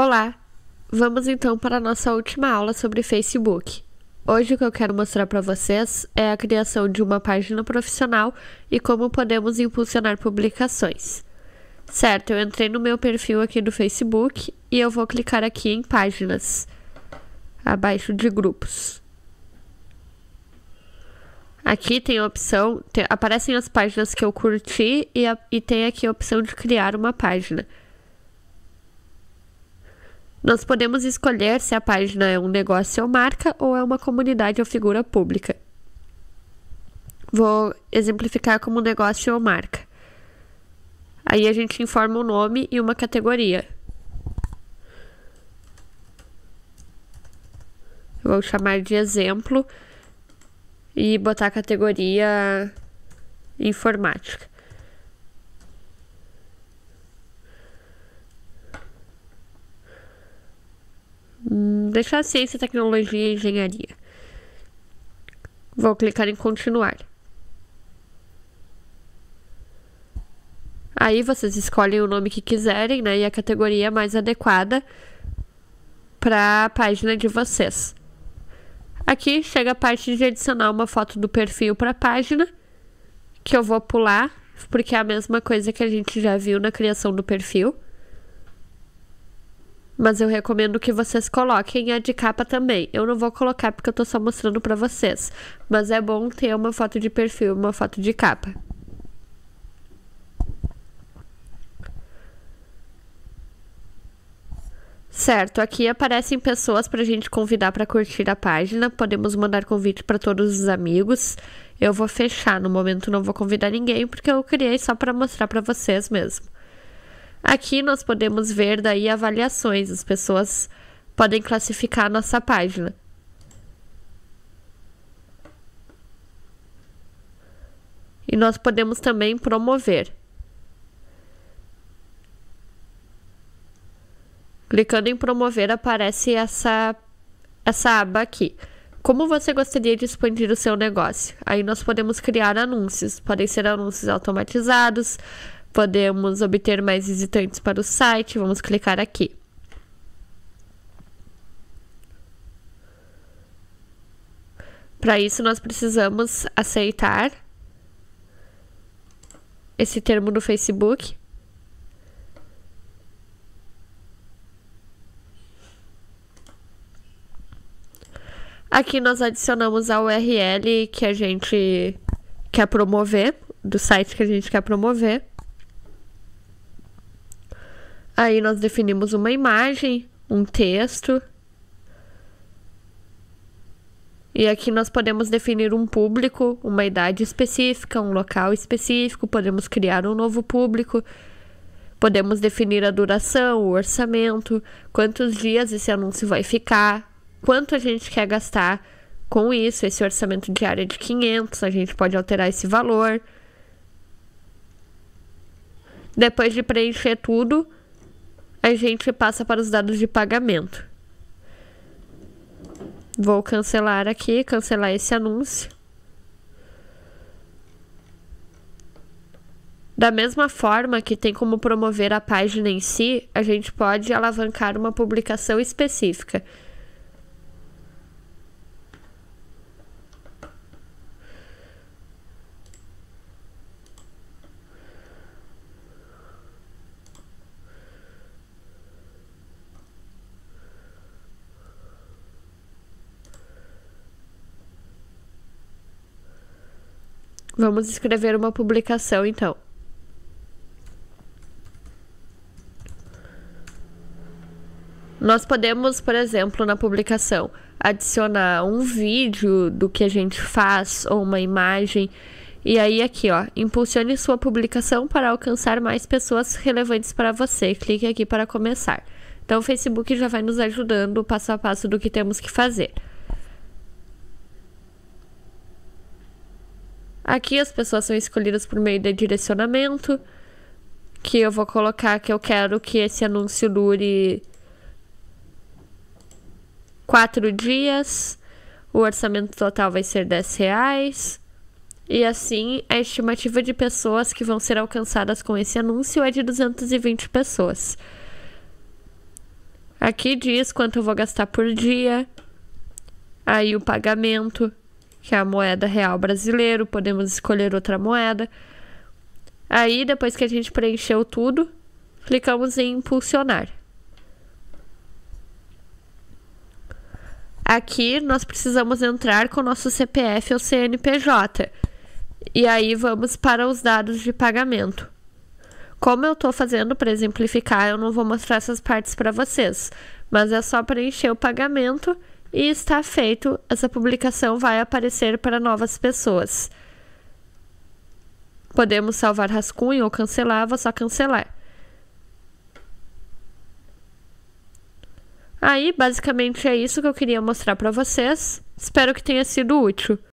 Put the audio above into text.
Olá! Vamos então para a nossa última aula sobre Facebook. Hoje o que eu quero mostrar para vocês é a criação de uma página profissional e como podemos impulsionar publicações. Certo, eu entrei no meu perfil aqui do Facebook e eu vou clicar aqui em páginas, abaixo de grupos. Aqui tem a opção, tem, aparecem as páginas que eu curti e, a, e tem aqui a opção de criar uma página. Nós podemos escolher se a página é um negócio ou marca ou é uma comunidade ou figura pública. Vou exemplificar como negócio ou marca. Aí a gente informa o um nome e uma categoria. Vou chamar de exemplo e botar a categoria informática. Hum, deixar ciência, tecnologia e engenharia. Vou clicar em continuar. Aí vocês escolhem o nome que quiserem, né? E a categoria mais adequada para a página de vocês. Aqui chega a parte de adicionar uma foto do perfil para a página, que eu vou pular, porque é a mesma coisa que a gente já viu na criação do perfil. Mas eu recomendo que vocês coloquem a de capa também. Eu não vou colocar porque eu tô só mostrando para vocês. Mas é bom ter uma foto de perfil, uma foto de capa. Certo, aqui aparecem pessoas para a gente convidar para curtir a página. Podemos mandar convite para todos os amigos. Eu vou fechar no momento, não vou convidar ninguém porque eu criei só para mostrar para vocês mesmo. Aqui nós podemos ver daí avaliações, as pessoas podem classificar a nossa página. E nós podemos também promover. Clicando em promover aparece essa essa aba aqui. Como você gostaria de expandir o seu negócio? Aí nós podemos criar anúncios, podem ser anúncios automatizados, Podemos obter mais visitantes para o site. Vamos clicar aqui. Para isso, nós precisamos aceitar esse termo do Facebook. Aqui nós adicionamos a URL que a gente quer promover, do site que a gente quer promover. Aí nós definimos uma imagem, um texto. E aqui nós podemos definir um público, uma idade específica, um local específico, podemos criar um novo público, podemos definir a duração, o orçamento, quantos dias esse anúncio vai ficar, quanto a gente quer gastar com isso, esse orçamento diário é de 500, a gente pode alterar esse valor. Depois de preencher tudo, a gente passa para os dados de pagamento. Vou cancelar aqui, cancelar esse anúncio. Da mesma forma que tem como promover a página em si, a gente pode alavancar uma publicação específica. Vamos escrever uma publicação então. Nós podemos, por exemplo, na publicação, adicionar um vídeo do que a gente faz ou uma imagem. E aí aqui, ó, impulsione sua publicação para alcançar mais pessoas relevantes para você. Clique aqui para começar. Então o Facebook já vai nos ajudando passo a passo do que temos que fazer. Aqui as pessoas são escolhidas por meio de direcionamento, que eu vou colocar que eu quero que esse anúncio dure quatro dias, o orçamento total vai ser 10 reais. E assim, a estimativa de pessoas que vão ser alcançadas com esse anúncio é de 220 pessoas. Aqui diz quanto eu vou gastar por dia, aí o pagamento, que é a moeda real brasileiro, podemos escolher outra moeda. Aí, depois que a gente preencheu tudo, clicamos em impulsionar. Aqui nós precisamos entrar com nosso CPF ou CNPJ. E aí vamos para os dados de pagamento. Como eu estou fazendo para exemplificar, eu não vou mostrar essas partes para vocês, mas é só preencher o pagamento e está feito, essa publicação vai aparecer para novas pessoas. Podemos salvar rascunho ou cancelar, vou só cancelar. Aí, basicamente é isso que eu queria mostrar para vocês. Espero que tenha sido útil.